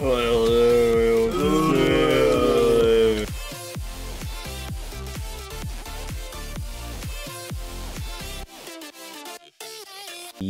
Well,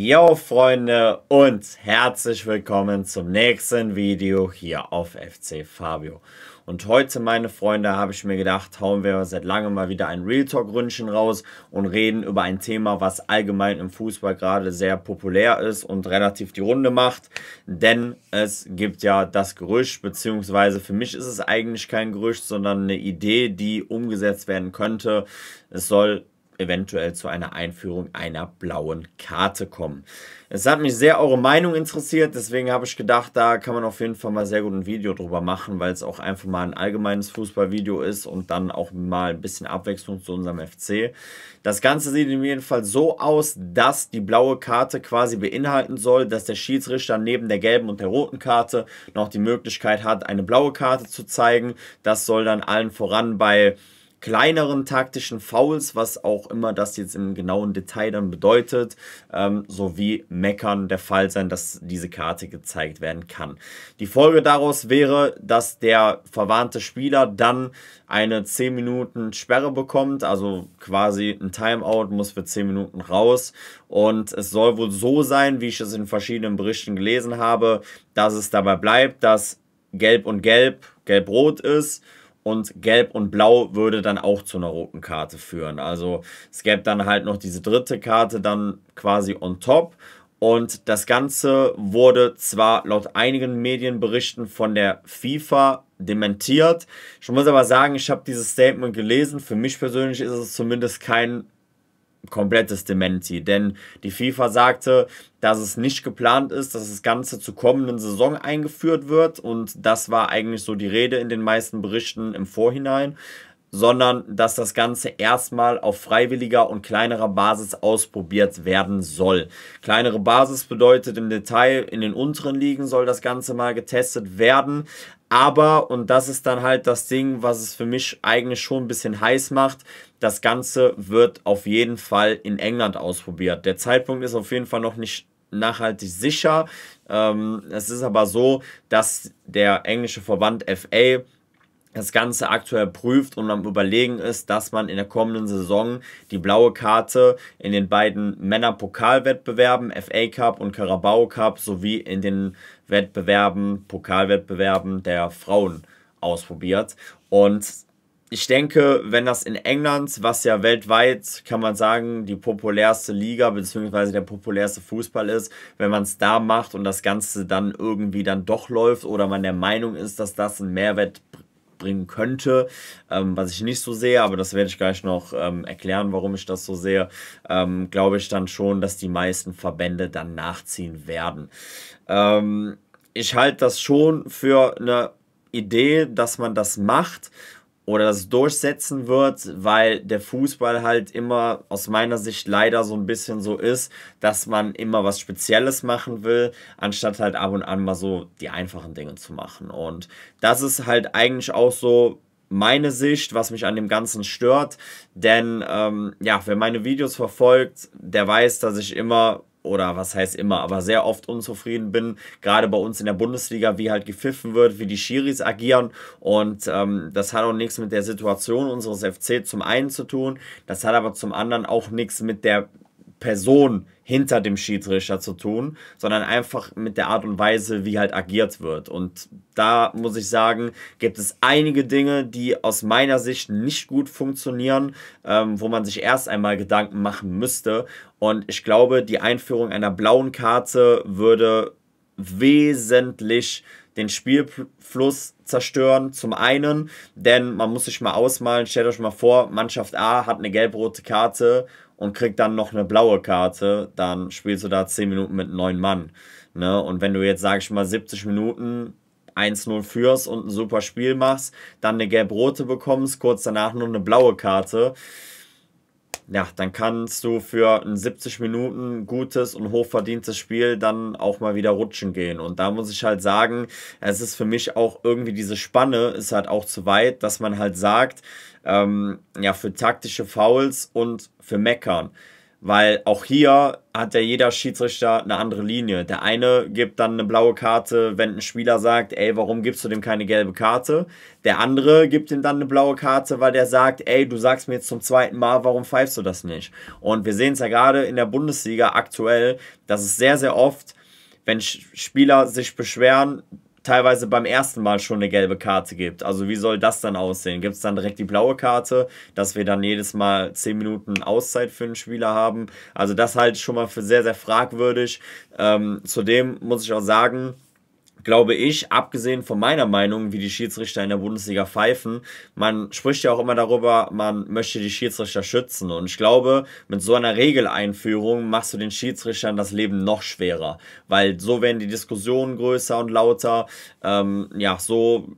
Yo Freunde und herzlich willkommen zum nächsten Video hier auf FC Fabio. Und heute, meine Freunde, habe ich mir gedacht, hauen wir seit langem mal wieder ein Real Talk Ründchen raus und reden über ein Thema, was allgemein im Fußball gerade sehr populär ist und relativ die Runde macht. Denn es gibt ja das Gerücht, beziehungsweise für mich ist es eigentlich kein Gerücht, sondern eine Idee, die umgesetzt werden könnte. Es soll eventuell zu einer Einführung einer blauen Karte kommen. Es hat mich sehr eure Meinung interessiert, deswegen habe ich gedacht, da kann man auf jeden Fall mal sehr gut ein Video drüber machen, weil es auch einfach mal ein allgemeines Fußballvideo ist und dann auch mal ein bisschen Abwechslung zu unserem FC. Das Ganze sieht in jedem Fall so aus, dass die blaue Karte quasi beinhalten soll, dass der Schiedsrichter neben der gelben und der roten Karte noch die Möglichkeit hat, eine blaue Karte zu zeigen. Das soll dann allen voran bei kleineren taktischen Fouls, was auch immer das jetzt im genauen Detail dann bedeutet, ähm, sowie Meckern der Fall sein, dass diese Karte gezeigt werden kann. Die Folge daraus wäre, dass der verwarnte Spieler dann eine 10 Minuten Sperre bekommt, also quasi ein Timeout muss für 10 Minuten raus und es soll wohl so sein, wie ich es in verschiedenen Berichten gelesen habe, dass es dabei bleibt, dass gelb und gelb gelb-rot ist und Gelb und Blau würde dann auch zu einer roten Karte führen. Also es gäbe dann halt noch diese dritte Karte dann quasi on top. Und das Ganze wurde zwar laut einigen Medienberichten von der FIFA dementiert. Ich muss aber sagen, ich habe dieses Statement gelesen. Für mich persönlich ist es zumindest kein komplettes Dementi, denn die FIFA sagte, dass es nicht geplant ist, dass das Ganze zur kommenden Saison eingeführt wird und das war eigentlich so die Rede in den meisten Berichten im Vorhinein sondern dass das Ganze erstmal auf freiwilliger und kleinerer Basis ausprobiert werden soll. Kleinere Basis bedeutet im Detail, in den unteren Ligen soll das Ganze mal getestet werden. Aber, und das ist dann halt das Ding, was es für mich eigentlich schon ein bisschen heiß macht, das Ganze wird auf jeden Fall in England ausprobiert. Der Zeitpunkt ist auf jeden Fall noch nicht nachhaltig sicher. Ähm, es ist aber so, dass der englische Verband FA das Ganze aktuell prüft und am Überlegen ist, dass man in der kommenden Saison die blaue Karte in den beiden Männerpokalwettbewerben, FA Cup und Carabao Cup, sowie in den Wettbewerben, Pokalwettbewerben der Frauen ausprobiert. Und ich denke, wenn das in England, was ja weltweit, kann man sagen, die populärste Liga bzw. der populärste Fußball ist, wenn man es da macht und das Ganze dann irgendwie dann doch läuft oder man der Meinung ist, dass das einen Mehrwert bringt, bringen könnte, ähm, was ich nicht so sehe, aber das werde ich gleich noch ähm, erklären, warum ich das so sehe, ähm, glaube ich dann schon, dass die meisten Verbände dann nachziehen werden. Ähm, ich halte das schon für eine Idee, dass man das macht, oder das durchsetzen wird, weil der Fußball halt immer aus meiner Sicht leider so ein bisschen so ist, dass man immer was Spezielles machen will, anstatt halt ab und an mal so die einfachen Dinge zu machen. Und das ist halt eigentlich auch so meine Sicht, was mich an dem Ganzen stört. Denn ähm, ja, wer meine Videos verfolgt, der weiß, dass ich immer oder was heißt immer, aber sehr oft unzufrieden bin, gerade bei uns in der Bundesliga, wie halt gepfiffen wird, wie die Schiris agieren und ähm, das hat auch nichts mit der Situation unseres FC zum einen zu tun, das hat aber zum anderen auch nichts mit der Person hinter dem Schiedsrichter zu tun, sondern einfach mit der Art und Weise, wie halt agiert wird. Und da muss ich sagen, gibt es einige Dinge, die aus meiner Sicht nicht gut funktionieren, ähm, wo man sich erst einmal Gedanken machen müsste. Und ich glaube, die Einführung einer blauen Karte würde wesentlich den Spielfluss zerstören. Zum einen, denn man muss sich mal ausmalen, stellt euch mal vor, Mannschaft A hat eine gelb-rote Karte und kriegt dann noch eine blaue Karte, dann spielst du da 10 Minuten mit neun Mann. Ne? Und wenn du jetzt, sag ich mal, 70 Minuten 1-0 führst und ein super Spiel machst, dann eine gelb-rote bekommst, kurz danach nur eine blaue Karte, ja, dann kannst du für ein 70 Minuten gutes und hochverdientes Spiel dann auch mal wieder rutschen gehen. Und da muss ich halt sagen, es ist für mich auch irgendwie diese Spanne ist halt auch zu weit, dass man halt sagt, ähm, ja, für taktische Fouls und für Meckern. Weil auch hier hat ja jeder Schiedsrichter eine andere Linie. Der eine gibt dann eine blaue Karte, wenn ein Spieler sagt, ey, warum gibst du dem keine gelbe Karte? Der andere gibt ihm dann eine blaue Karte, weil der sagt, ey, du sagst mir jetzt zum zweiten Mal, warum pfeifst du das nicht? Und wir sehen es ja gerade in der Bundesliga aktuell, dass es sehr, sehr oft, wenn Spieler sich beschweren, teilweise beim ersten Mal schon eine gelbe Karte gibt. Also wie soll das dann aussehen? Gibt es dann direkt die blaue Karte, dass wir dann jedes Mal 10 Minuten Auszeit für einen Spieler haben? Also das halte ich schon mal für sehr, sehr fragwürdig. Ähm, zudem muss ich auch sagen, glaube ich, abgesehen von meiner Meinung, wie die Schiedsrichter in der Bundesliga pfeifen, man spricht ja auch immer darüber, man möchte die Schiedsrichter schützen. Und ich glaube, mit so einer Regeleinführung machst du den Schiedsrichtern das Leben noch schwerer, weil so werden die Diskussionen größer und lauter. Ähm, ja, so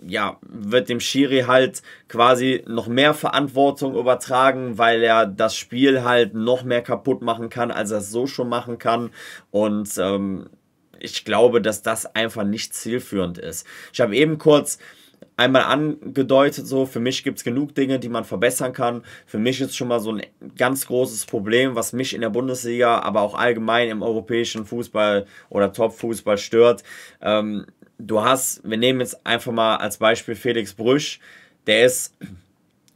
ja, wird dem Schiri halt quasi noch mehr Verantwortung übertragen, weil er das Spiel halt noch mehr kaputt machen kann, als er es so schon machen kann. Und ähm, ich glaube, dass das einfach nicht zielführend ist. Ich habe eben kurz einmal angedeutet, so für mich gibt es genug Dinge, die man verbessern kann. Für mich ist schon mal so ein ganz großes Problem, was mich in der Bundesliga, aber auch allgemein im europäischen Fußball oder Top-Fußball stört. Ähm, du hast, wir nehmen jetzt einfach mal als Beispiel Felix Brüsch, der ist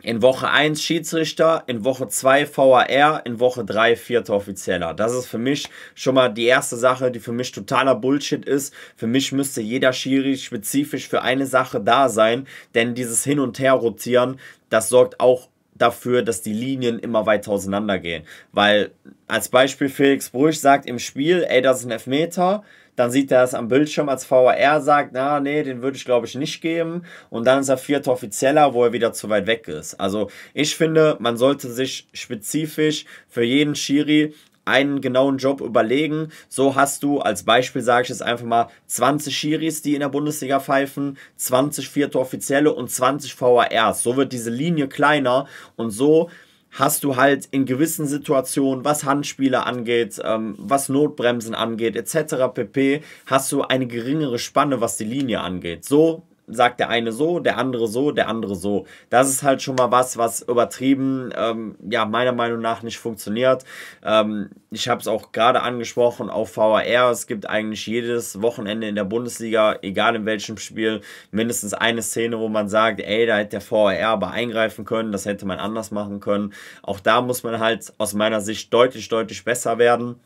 in Woche 1 Schiedsrichter, in Woche 2 VAR, in Woche 3 vierter Offizieller. Das ist für mich schon mal die erste Sache, die für mich totaler Bullshit ist. Für mich müsste jeder Schiri spezifisch für eine Sache da sein, denn dieses Hin- und Her-Rotieren, das sorgt auch dafür, dass die Linien immer weiter auseinandergehen. Weil als Beispiel Felix Brüch sagt im Spiel, ey, das ist ein Elfmeter, dann sieht er es am Bildschirm als VAR, sagt, na, nee, den würde ich glaube ich nicht geben. Und dann ist er vierter Offizieller, wo er wieder zu weit weg ist. Also ich finde, man sollte sich spezifisch für jeden Schiri einen genauen Job überlegen. So hast du, als Beispiel sage ich jetzt einfach mal, 20 Schiris, die in der Bundesliga pfeifen, 20 vierte Offizielle und 20 VARs. So wird diese Linie kleiner und so hast du halt in gewissen Situationen, was Handspiele angeht, ähm, was Notbremsen angeht, etc. pp., hast du eine geringere Spanne, was die Linie angeht. So sagt der eine so, der andere so, der andere so. Das ist halt schon mal was, was übertrieben, ähm, ja, meiner Meinung nach nicht funktioniert. Ähm, ich habe es auch gerade angesprochen auf VAR. Es gibt eigentlich jedes Wochenende in der Bundesliga, egal in welchem Spiel, mindestens eine Szene, wo man sagt, ey, da hätte der VAR aber eingreifen können, das hätte man anders machen können. Auch da muss man halt aus meiner Sicht deutlich, deutlich besser werden.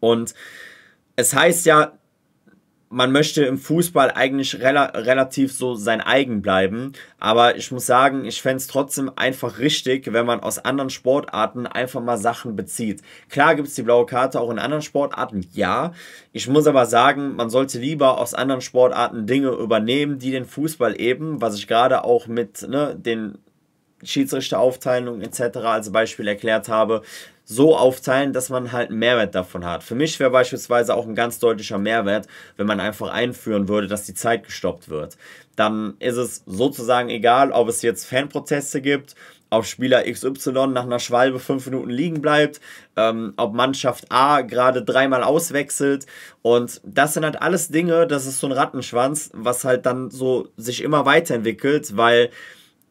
Und es heißt ja, man möchte im Fußball eigentlich rela relativ so sein eigen bleiben. Aber ich muss sagen, ich fände es trotzdem einfach richtig, wenn man aus anderen Sportarten einfach mal Sachen bezieht. Klar gibt es die blaue Karte auch in anderen Sportarten, ja. Ich muss aber sagen, man sollte lieber aus anderen Sportarten Dinge übernehmen, die den Fußball eben, was ich gerade auch mit ne, den Schiedsrichteraufteilung etc. als Beispiel erklärt habe, so aufteilen, dass man halt einen Mehrwert davon hat. Für mich wäre beispielsweise auch ein ganz deutlicher Mehrwert, wenn man einfach einführen würde, dass die Zeit gestoppt wird. Dann ist es sozusagen egal, ob es jetzt Fanprozesse gibt, ob Spieler XY nach einer Schwalbe fünf Minuten liegen bleibt, ähm, ob Mannschaft A gerade dreimal auswechselt. Und das sind halt alles Dinge, das ist so ein Rattenschwanz, was halt dann so sich immer weiterentwickelt, weil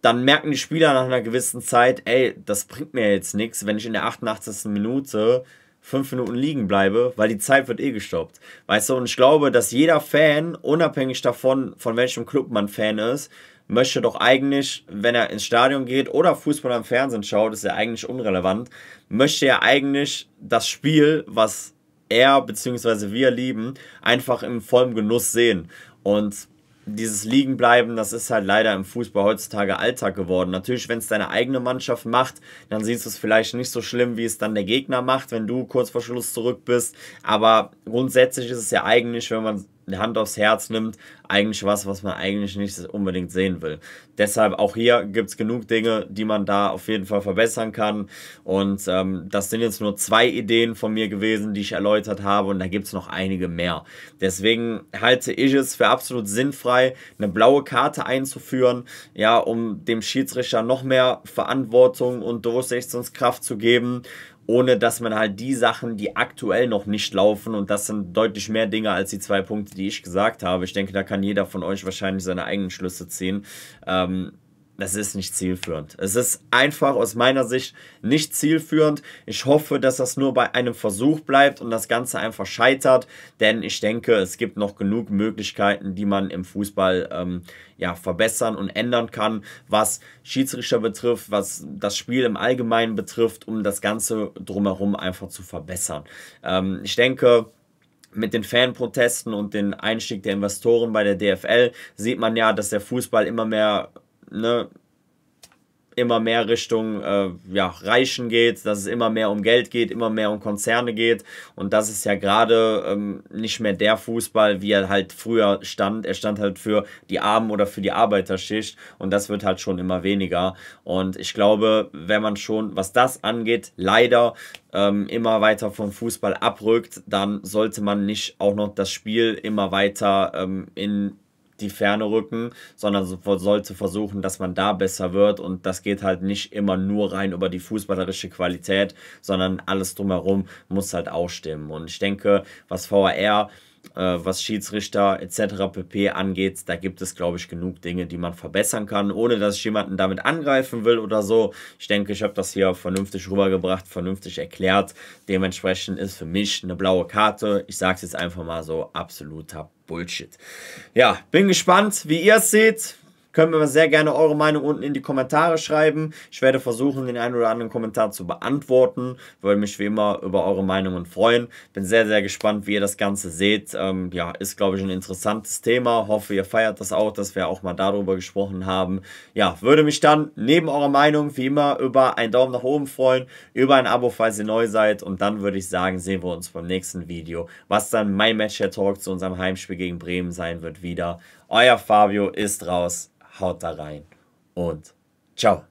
dann merken die Spieler nach einer gewissen Zeit, ey, das bringt mir jetzt nichts, wenn ich in der 88. Minute fünf Minuten liegen bleibe, weil die Zeit wird eh gestoppt. Weißt du, und ich glaube, dass jeder Fan, unabhängig davon, von welchem Club man Fan ist, möchte doch eigentlich, wenn er ins Stadion geht oder Fußball am Fernsehen schaut, ist ja eigentlich unrelevant, möchte er eigentlich das Spiel, was er bzw. wir lieben, einfach im vollen Genuss sehen. Und dieses Liegenbleiben, das ist halt leider im Fußball heutzutage Alltag geworden. Natürlich, wenn es deine eigene Mannschaft macht, dann siehst du es vielleicht nicht so schlimm, wie es dann der Gegner macht, wenn du kurz vor Schluss zurück bist. Aber grundsätzlich ist es ja eigentlich, wenn man eine Hand aufs Herz nimmt, eigentlich was, was man eigentlich nicht unbedingt sehen will. Deshalb auch hier gibt es genug Dinge, die man da auf jeden Fall verbessern kann. Und ähm, das sind jetzt nur zwei Ideen von mir gewesen, die ich erläutert habe und da gibt es noch einige mehr. Deswegen halte ich es für absolut sinnfrei, eine blaue Karte einzuführen, ja, um dem Schiedsrichter noch mehr Verantwortung und Durchsetzungskraft zu geben ohne dass man halt die Sachen, die aktuell noch nicht laufen, und das sind deutlich mehr Dinge als die zwei Punkte, die ich gesagt habe. Ich denke, da kann jeder von euch wahrscheinlich seine eigenen Schlüsse ziehen. Ähm, es ist nicht zielführend. Es ist einfach aus meiner Sicht nicht zielführend. Ich hoffe, dass das nur bei einem Versuch bleibt und das Ganze einfach scheitert, denn ich denke, es gibt noch genug Möglichkeiten, die man im Fußball ähm, ja, verbessern und ändern kann, was Schiedsrichter betrifft, was das Spiel im Allgemeinen betrifft, um das Ganze drumherum einfach zu verbessern. Ähm, ich denke, mit den Fanprotesten und dem Einstieg der Investoren bei der DFL sieht man ja, dass der Fußball immer mehr ne, immer mehr Richtung äh, ja, Reichen geht, dass es immer mehr um Geld geht, immer mehr um Konzerne geht. Und das ist ja gerade ähm, nicht mehr der Fußball, wie er halt früher stand. Er stand halt für die Armen oder für die Arbeiterschicht. Und das wird halt schon immer weniger. Und ich glaube, wenn man schon, was das angeht, leider ähm, immer weiter vom Fußball abrückt, dann sollte man nicht auch noch das Spiel immer weiter ähm, in die Ferne rücken, sondern sollte versuchen, dass man da besser wird. Und das geht halt nicht immer nur rein über die fußballerische Qualität, sondern alles drumherum muss halt auch stimmen. Und ich denke, was VR äh, was Schiedsrichter etc. pp. angeht, da gibt es, glaube ich, genug Dinge, die man verbessern kann, ohne dass ich jemanden damit angreifen will oder so. Ich denke, ich habe das hier vernünftig rübergebracht, vernünftig erklärt. Dementsprechend ist für mich eine blaue Karte, ich sage es jetzt einfach mal so, absoluter Bullshit. Ja, bin gespannt, wie ihr es seht. Können wir sehr gerne eure Meinung unten in die Kommentare schreiben. Ich werde versuchen, den einen oder anderen Kommentar zu beantworten. Würde mich wie immer über eure Meinungen freuen. Bin sehr, sehr gespannt, wie ihr das Ganze seht. Ähm, ja, ist, glaube ich, ein interessantes Thema. Hoffe, ihr feiert das auch, dass wir auch mal darüber gesprochen haben. Ja, würde mich dann neben eurer Meinung wie immer über einen Daumen nach oben freuen, über ein Abo, falls ihr neu seid. Und dann würde ich sagen, sehen wir uns beim nächsten Video, was dann mein Match Talk zu unserem Heimspiel gegen Bremen sein wird, wieder. Euer Fabio ist raus. Haut da rein und ciao.